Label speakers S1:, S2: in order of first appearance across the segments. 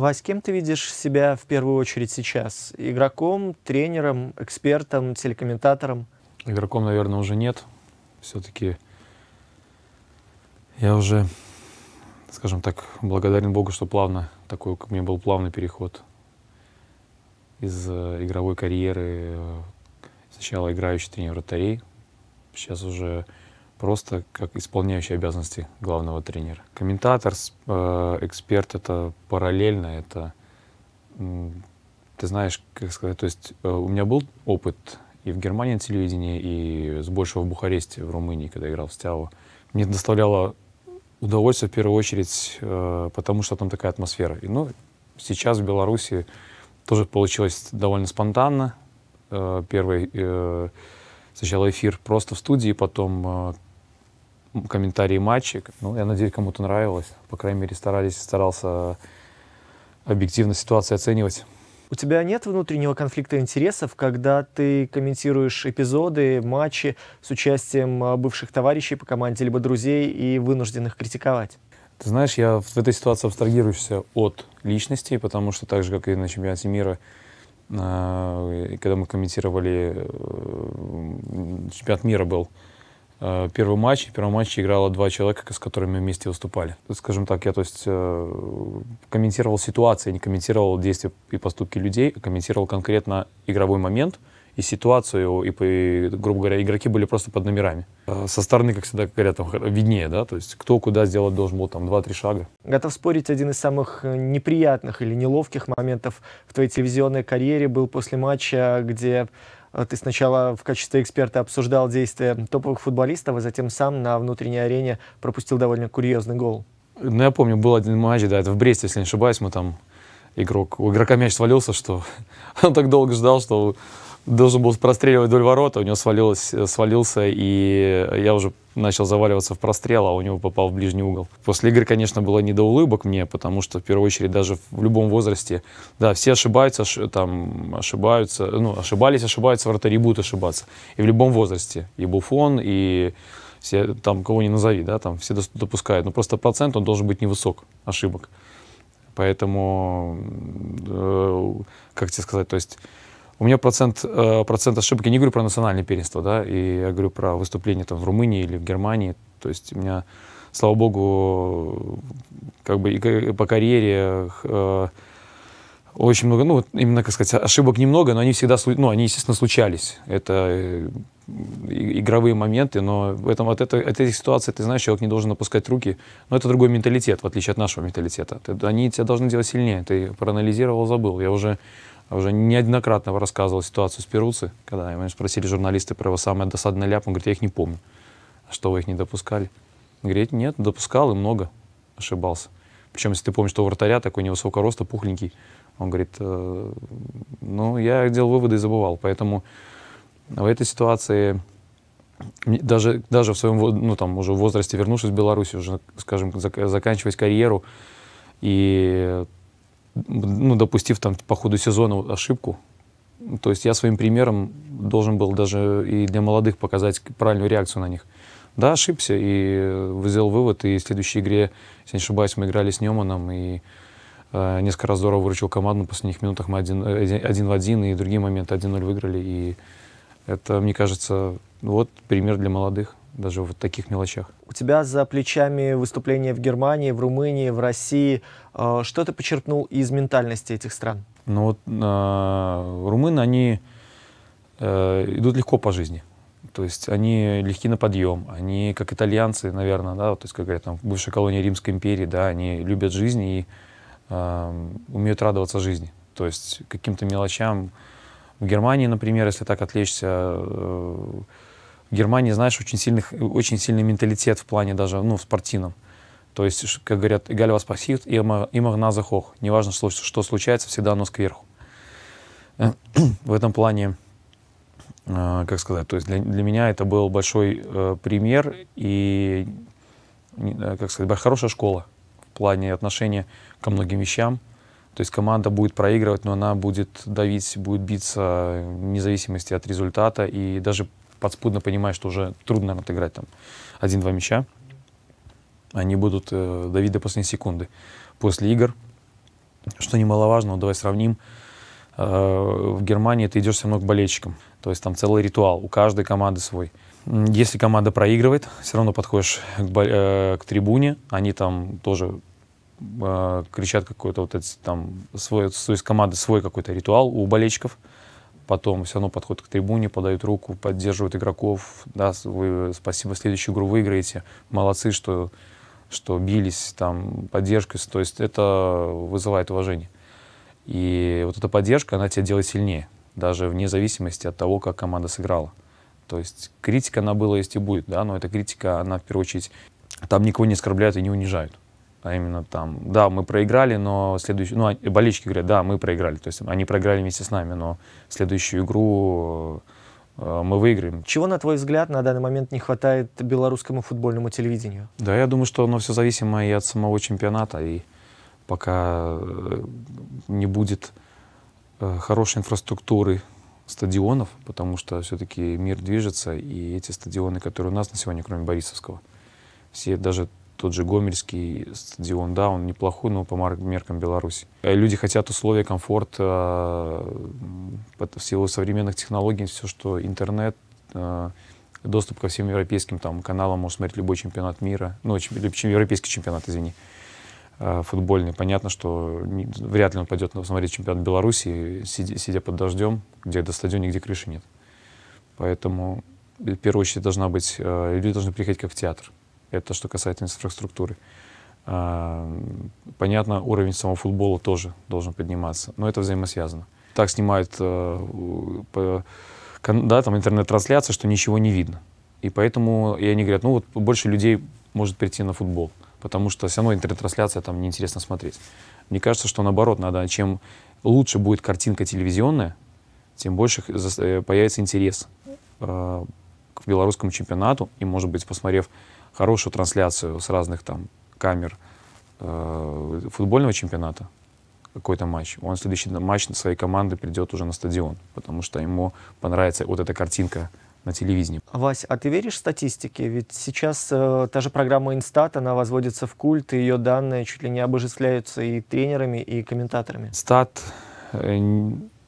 S1: Вась, кем ты видишь себя в первую очередь сейчас? Игроком, тренером, экспертом, телекомментатором?
S2: Игроком, наверное, уже нет. Все-таки я уже, скажем так, благодарен Богу, что плавно, такой у меня был плавный переход из э, игровой карьеры. Э, сначала играющий тренер вратарей, сейчас уже просто как исполняющий обязанности главного тренера. Комментатор, э, эксперт — это параллельно, это, ты знаешь, как сказать, то есть э, у меня был опыт и в Германии на телевидении, и с большего в Бухаресте, в Румынии, когда играл в Стяву. Мне доставляло удовольствие в первую очередь, э, потому что там такая атмосфера. И, ну, сейчас в Беларуси тоже получилось довольно спонтанно. первый сначала эфир просто в студии, потом комментарии матчей. Ну, я надеюсь, кому-то нравилось. По крайней мере, старались, старался объективно ситуацию оценивать.
S1: У тебя нет внутреннего конфликта интересов, когда ты комментируешь эпизоды, матчи с участием а, бывших товарищей по команде, либо друзей и вынужденных критиковать?
S2: Ты знаешь, я в этой ситуации абстрагируешься от личностей, потому что так же, как и на чемпионате мира, а, когда мы комментировали, э, чемпионат мира был, Э, первый матч. В первом матче играло два человека, с которыми вместе выступали. Скажем так, я то есть, э, комментировал ситуацию, не комментировал действия и поступки людей, а комментировал конкретно игровой момент и ситуацию, и, и, грубо говоря, игроки были просто под номерами. Э, со стороны, как всегда, говорят, там виднее, да, то есть кто куда сделать должен был, там, два-три шага.
S1: Готов спорить, один из самых неприятных или неловких моментов в твоей телевизионной карьере был после матча, где а, ты сначала в качестве эксперта обсуждал действия топовых футболистов, а затем сам на внутренней арене пропустил довольно курьезный гол.
S2: Ну, я помню, был один матч, да, это в Бресте, если не ошибаюсь, мы там игрок, у игрока мяч свалился, что он так долго ждал, что должен был простреливать вдоль ворота, у него свалилось, э, свалился, и я уже начал заваливаться в прострел, а у него попал в ближний угол. После игры, конечно, было не до улыбок мне, потому что, в первую очередь, даже в любом возрасте, да, все ошибаются, ш, там, ошибаются, ну, ошибались, ошибаются, вратари будут ошибаться. И в любом возрасте. И Буфон, и все, там, кого не назови, да, там, все допускают. Но просто процент, он должен быть невысок ошибок. Поэтому, э, как тебе сказать, то есть у меня процент, э, процент ошибок, я не говорю про национальное первенство, да, и я говорю про выступление там в Румынии или в Германии. То есть у меня, слава богу, как бы и по карьере э, очень много, ну, именно, как сказать, ошибок немного, но они всегда, ну, они, естественно, случались. Это э, игровые моменты, но в этом, от, этой, от этих ситуаций, ты знаешь, человек не должен опускать руки. Но это другой менталитет, в отличие от нашего менталитета. Ты, они тебя должны делать сильнее. Ты проанализировал, забыл. Я уже а уже неоднократно рассказывал ситуацию с Перуци, когда его спросили журналисты про его самое досадное ляп, он говорит, я их не помню. А что вы их не допускали? Он говорит, нет, допускал и много ошибался. Причем, если ты помнишь, что у вратаря такой невысокого роста, пухленький, он говорит, э, ну, я делал выводы и забывал. Поэтому в этой ситуации, даже, даже в своем, ну, там, уже возрасте, вернувшись в Беларусь, уже, скажем, заканчивать карьеру, и ну, допустив там по ходу сезона ошибку. То есть я своим примером должен был даже и для молодых показать правильную реакцию на них. Да, ошибся и взял вывод, и в следующей игре, если не ошибаюсь, мы играли с Неманом, и э, несколько раз здорово выручил команду, после них минутах мы один, э, один, один в один, и другие моменты 1-0 выиграли, и это, мне кажется, вот пример для молодых даже в таких мелочах.
S1: У тебя за плечами выступления в Германии, в Румынии, в России. Э, что ты почерпнул из ментальности этих стран?
S2: Ну вот э, румыны, они э, идут легко по жизни. То есть они легки на подъем, они как итальянцы, наверное, да, то есть как говорят там бывшая колония Римской империи, да, они любят жизнь и э, умеют радоваться жизни. То есть каким-то мелочам. В Германии, например, если так отвлечься, э, в Германии, знаешь, очень, сильных, очень сильный менталитет в плане даже, ну, в спортивном. То есть, как говорят, «Эгаль вас пасхит, имах наза хох». Неважно, что, что случается, всегда оно кверху. В этом плане, а, как сказать, то есть для, для меня это был большой э, пример и, э, как сказать, хорошая школа в плане отношения ко многим вещам. То есть команда будет проигрывать, но она будет давить, будет биться э, вне зависимости от результата. И даже подспудно понимаешь, что уже трудно, наверное, отыграть там один-два мяча. Они будут э, давить до последней секунды. После игр, что немаловажно, вот давай сравним, э, в Германии ты идешь все равно к болельщикам. То есть там целый ритуал, у каждой команды свой. Если команда проигрывает, все равно подходишь к, э, к трибуне, они там тоже э, кричат какой-то вот этот, там свой, то есть команды свой какой-то ритуал у болельщиков потом все равно подходят к трибуне, подают руку, поддерживают игроков, да, вы, спасибо, следующую игру выиграете, молодцы, что, что бились, там, поддержка, то есть это вызывает уважение. И вот эта поддержка, она тебя делает сильнее, даже вне зависимости от того, как команда сыграла. То есть критика, она была, есть и будет, да, но эта критика, она в первую очередь, там никого не оскорбляют и не унижают а именно там, да, мы проиграли, но следующую, ну, болельщики говорят, да, мы
S1: проиграли, то есть они проиграли вместе с нами, но следующую игру э, мы выиграем. Чего, на твой взгляд, на данный момент не хватает белорусскому футбольному телевидению? Да, я думаю, что
S2: оно все зависимо и от самого чемпионата, и пока э, не будет э, хорошей инфраструктуры стадионов, потому что все-таки мир движется, и эти стадионы, которые у нас на сегодня, кроме Борисовского, все даже тот же Гомельский стадион, да, он неплохой, но по меркам Беларуси. Э, люди хотят условия комфорта в силу современных технологий, все, что интернет, э, доступ ко всем европейским там, каналам, можно смотреть любой чемпионат мира, ну, европейский чемпионат, извини, э, футбольный. Понятно, что вряд ли он пойдет смотреть чемпионат Беларуси, сидя, сидя под дождем, где до стадиона где крыши нет. Поэтому в первую очередь должна быть, люди должны приходить как в театр. Это что касается инфраструктуры. А, понятно, уровень самого футбола тоже должен подниматься, но это взаимосвязано. Так снимают э, да, там интернет трансляция, что ничего не видно. И поэтому, и они говорят, ну вот больше людей может прийти на футбол, потому что все равно интернет-трансляция там неинтересно смотреть. Мне кажется, что наоборот надо, а чем лучше будет картинка телевизионная, тем больше э, появится интерес э, к белорусскому чемпионату, и, может быть, посмотрев хорошую трансляцию с разных там камер э, футбольного чемпионата, какой-то матч, он следующий матч своей команды придет уже на стадион, потому что ему понравится вот эта картинка на телевидении.
S1: Вась, а ты веришь в статистике? Ведь сейчас э, та же программа «Инстат», она возводится в культ, и ее данные чуть ли не обожествляются и тренерами, и комментаторами.
S2: «Стат» э,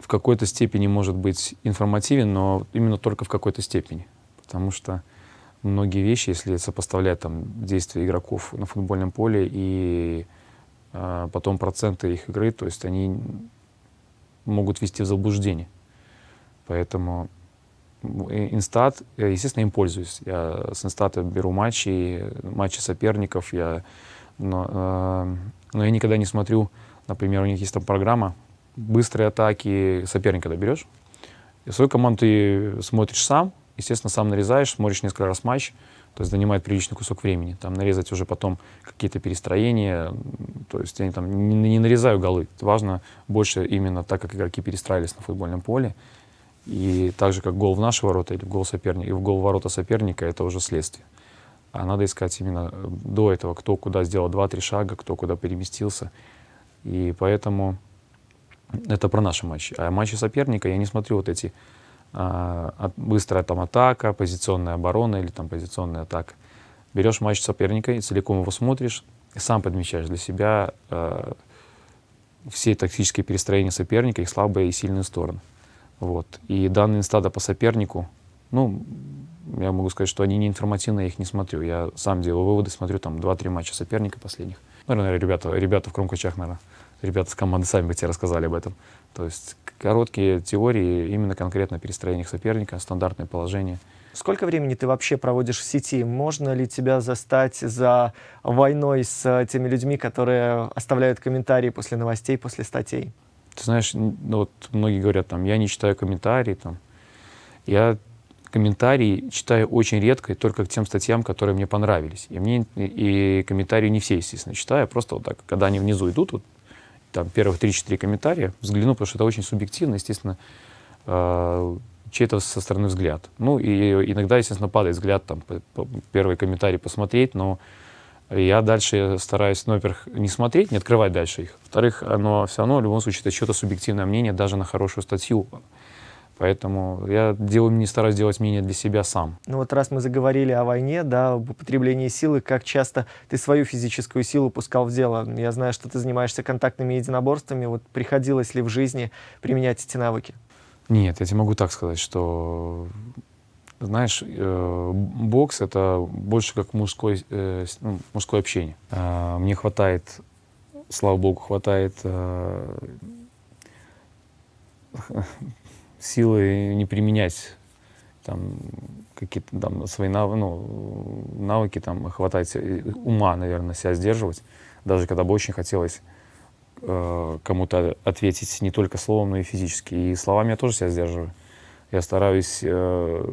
S2: в какой-то степени может быть информативен, но именно только в какой-то степени, потому что многие вещи, если сопоставлять там действия игроков на футбольном поле и э, потом проценты их игры, то есть они могут вести в заблуждение. Поэтому Инстат, я, э, естественно, им пользуюсь. Я с Инстата беру матчи, матчи соперников. Я, но, э, но я никогда не смотрю, например, у них есть там программа быстрые атаки соперника доберешь. И свою команду ты смотришь сам, естественно, сам нарезаешь, смотришь несколько раз матч, то есть занимает приличный кусок времени. Там нарезать уже потом какие-то перестроения, то есть я там не, не нарезаю голы. Важно больше именно так, как игроки перестраивались на футбольном поле. И так же, как гол в наши ворота или в гол соперника, и в гол ворота соперника, это уже следствие. А надо искать именно э, до этого, кто куда сделал 2-3 шага, кто куда переместился. И поэтому это про наши матчи. А матчи соперника я не смотрю вот эти а, быстрая там атака, позиционная оборона или там позиционная атака. Берешь матч соперника и целиком его смотришь, и сам подмечаешь для себя э, все тактические перестроения соперника, их слабые и сильные стороны. Вот. И данные инстада по сопернику, ну, я могу сказать, что они не информативные, я их не смотрю. Я сам делаю выводы, смотрю там 2-3 матча соперника последних. Ну, наверное, ребята, ребята в кромкачах, наверное, ребята с команды сами бы тебе рассказали об этом. То есть короткие теории, именно конкретно перестроение соперника, стандартное положение.
S1: Сколько времени ты вообще проводишь в сети? Можно ли тебя застать за войной с э, теми людьми, которые оставляют комментарии после новостей, после статей?
S2: Ты знаешь, ну, вот многие говорят, там, я не читаю комментарии, там. Я комментарии читаю очень редко и только к тем статьям, которые мне понравились. И, мне, и комментарии не все, естественно, читаю, просто вот так, когда они внизу идут, вот там, первых 3-4 комментария, взгляну, потому что это очень субъективно, естественно, э, чей-то со стороны взгляд. Ну, и иногда, естественно, падает взгляд, там, первый комментарий посмотреть, но я дальше стараюсь, ну, во-первых, не смотреть, не открывать дальше их. Во-вторых, оно все равно, в любом случае, это что-то субъективное мнение, даже на хорошую статью. Поэтому я делаю, не стараюсь делать мнение для себя сам.
S1: Ну вот раз мы заговорили о войне, да, об употреблении силы, как часто ты свою физическую силу пускал в дело? Я знаю, что ты занимаешься контактными единоборствами. Вот приходилось ли в жизни применять эти навыки?
S2: Нет, я тебе могу так сказать, что знаешь, э, бокс это больше как мужской, э, ну, мужское общение. Э, мне хватает, слава богу, хватает э, силы не применять там какие-то там свои нав ну, навыки, там хватать э, ума, наверное, себя сдерживать, даже когда бы очень хотелось э, кому-то ответить не только словом, но и физически. И словами я тоже себя сдерживаю. Я стараюсь, э,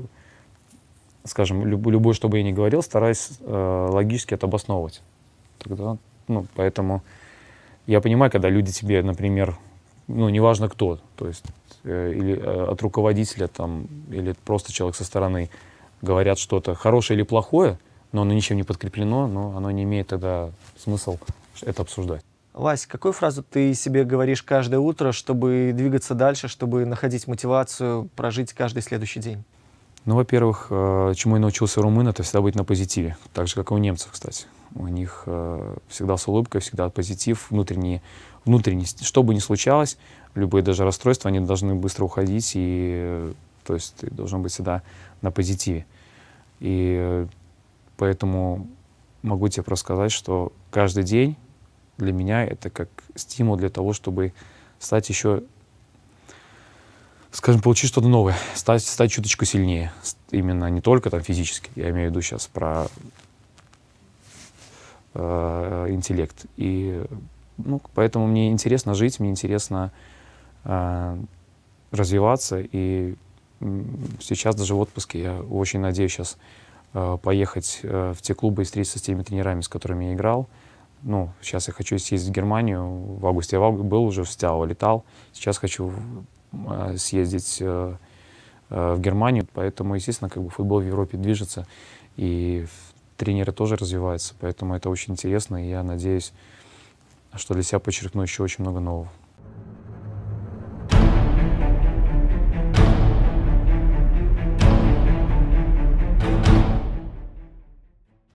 S2: скажем, люб любой, что бы я ни говорил, стараюсь э, логически это обосновывать. Тогда, ну, поэтому я понимаю, когда люди тебе, например, ну, неважно кто, то есть Э, или э, от руководителя там, или просто человек со стороны говорят что-то хорошее или плохое, но оно ничем не подкреплено, но оно не имеет тогда смысл это обсуждать.
S1: Вась, какую фразу ты себе говоришь каждое утро, чтобы двигаться дальше, чтобы находить мотивацию прожить каждый следующий день?
S2: Ну, во-первых, э, чему я научился румын, это всегда быть на позитиве, так же, как и у немцев, кстати у них э, всегда с улыбкой, всегда позитив, внутренний, внутренность. Что бы ни случалось, любые даже расстройства, они должны быстро уходить, и э, то есть ты должен быть всегда на позитиве. И э, поэтому могу тебе просто сказать, что каждый день для меня это как стимул для того, чтобы стать еще, скажем, получить что-то новое, стать, стать чуточку сильнее. Именно не только там физически, я имею в виду сейчас про Э, интеллект. И ну, поэтому мне интересно жить, мне интересно э, развиваться. И сейчас даже в отпуске я очень надеюсь сейчас э, поехать э, в те клубы и встретиться с теми тренерами, с которыми я играл. Ну, сейчас я хочу съездить в Германию. В августе я был уже в Стяо, летал. Сейчас хочу э, съездить э, э, в Германию. Поэтому, естественно, как бы футбол в Европе движется. И тренеры тоже развиваются, поэтому это очень интересно, и я надеюсь, что для себя подчеркну еще очень много нового.